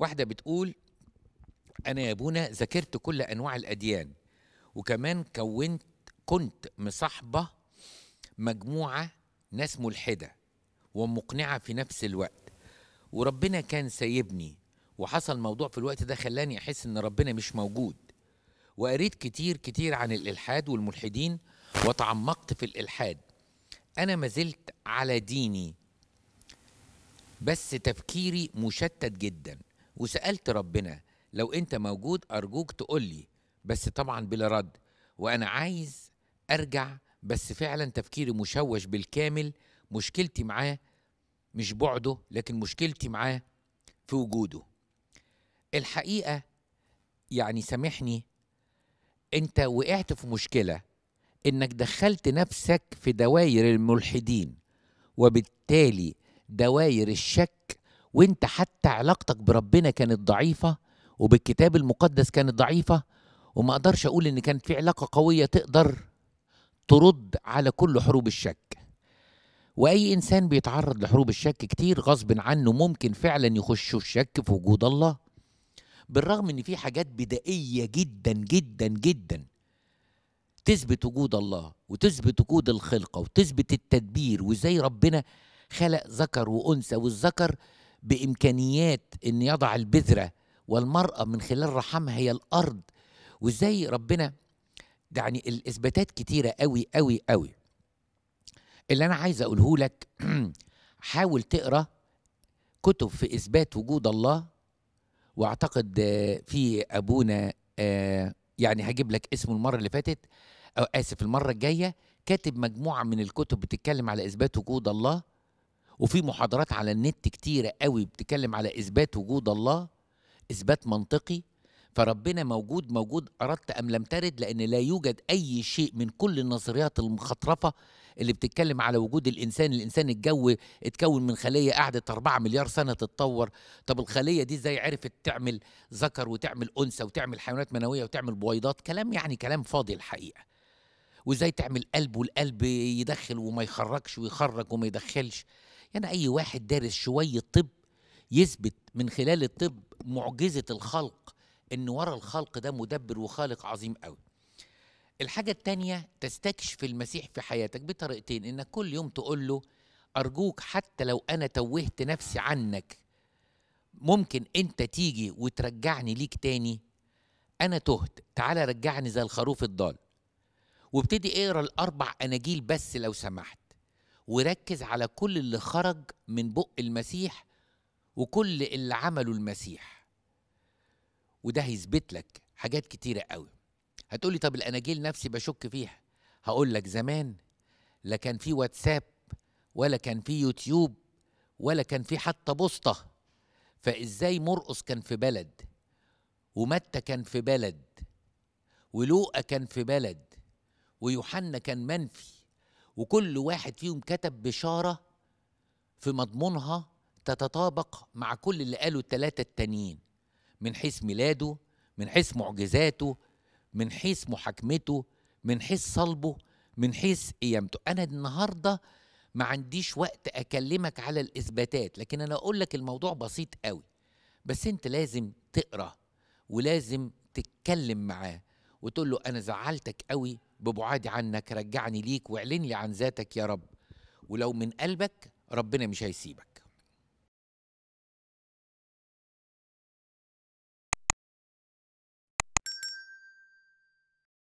واحدة بتقول أنا يا أبونا ذاكرت كل أنواع الأديان وكمان كونت كنت مصاحبة مجموعة ناس ملحدة ومقنعة في نفس الوقت وربنا كان سايبني وحصل موضوع في الوقت ده خلاني أحس إن ربنا مش موجود وقريت كتير كتير عن الإلحاد والملحدين وتعمقت في الإلحاد أنا ما زلت على ديني بس تفكيري مشتت جدا وسالت ربنا لو انت موجود ارجوك تقول لي بس طبعا بلا رد وانا عايز ارجع بس فعلا تفكيري مشوش بالكامل مشكلتي معاه مش بعده لكن مشكلتي معاه في وجوده الحقيقه يعني سامحني انت وقعت في مشكله انك دخلت نفسك في دواير الملحدين وبالتالي دواير الشك وانت حتى علاقتك بربنا كانت ضعيفه وبالكتاب المقدس كانت ضعيفه وما اقدرش اقول ان كانت في علاقه قويه تقدر ترد على كل حروب الشك واي انسان بيتعرض لحروب الشك كتير غصب عنه ممكن فعلا يخشوا الشك في وجود الله بالرغم ان في حاجات بدائيه جدا جدا جدا تثبت وجود الله وتثبت وجود الخلقه وتثبت التدبير وازاي ربنا خلق ذكر وانثى والذكر بامكانيات ان يضع البذره والمراه من خلال رحمها هي الارض وازاي ربنا يعني الاثباتات كتيره قوي قوي قوي اللي انا عايز اقوله لك حاول تقرا كتب في اثبات وجود الله واعتقد في ابونا آه، يعني هجيب لك اسمه المره اللي فاتت او اسف المره الجايه كاتب مجموعه من الكتب بتتكلم على اثبات وجود الله وفي محاضرات على النت كتيرة قوي بتتكلم على إثبات وجود الله إثبات منطقي فربنا موجود موجود أردت أم لم ترد لأن لا يوجد أي شيء من كل النظريات المخطرفة اللي بتتكلم على وجود الإنسان الإنسان الجو اتكون من خلية قعدت 4 مليار سنة تتطور طب الخلية دي إزاي عرفت تعمل ذكر وتعمل أنثى وتعمل حيوانات منوية وتعمل بويضات كلام يعني كلام فاضي الحقيقة وازاي تعمل قلب والقلب يدخل وما يخرجش ويخرج وما يدخلش يعني أي واحد دارس شوية طب يثبت من خلال الطب معجزة الخلق إن ورا الخلق ده مدبر وخالق عظيم قوي الحاجة التانية تستكشف المسيح في حياتك بطريقتين إنك كل يوم تقول له أرجوك حتى لو أنا توهت نفسي عنك ممكن أنت تيجي وترجعني ليك تاني أنا تهت تعالى رجعني زي الخروف الضال وابتدي اقرا الأربع أناجيل بس لو سمحت وركز على كل اللي خرج من بق المسيح وكل اللي عمله المسيح وده هيثبت لك حاجات كتيرة قوي هتقولي طب الأناجيل نفسي بشك فيها هقول لك زمان لا كان في واتساب ولا كان في يوتيوب ولا كان في حتى بوسطة فإزاي مرقص كان في بلد ومتى كان في بلد ولوقا كان في بلد ويوحنا كان منفي وكل واحد فيهم كتب بشارة في مضمونها تتطابق مع كل اللي قاله الثلاثة التانيين من حيث ميلاده من حيث معجزاته من حيث محاكمته من حيث صلبه من حيث قيامته أنا النهاردة ما عنديش وقت أكلمك على الإثباتات لكن أنا أقول لك الموضوع بسيط قوي بس أنت لازم تقرأ ولازم تتكلم معاه وتقول له انا زعلتك قوي ببعادي عنك رجعني ليك واعلن لي عن ذاتك يا رب ولو من قلبك ربنا مش هيسيبك